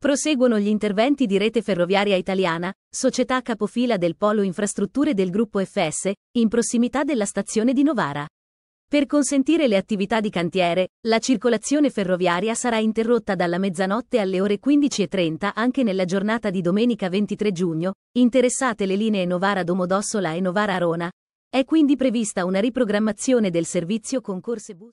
Proseguono gli interventi di Rete Ferroviaria Italiana, società capofila del Polo Infrastrutture del gruppo FS, in prossimità della stazione di Novara. Per consentire le attività di cantiere, la circolazione ferroviaria sarà interrotta dalla mezzanotte alle ore 15.30 anche nella giornata di domenica 23 giugno, interessate le linee Novara Domodossola e Novara Arona. È quindi prevista una riprogrammazione del servizio con corse bus.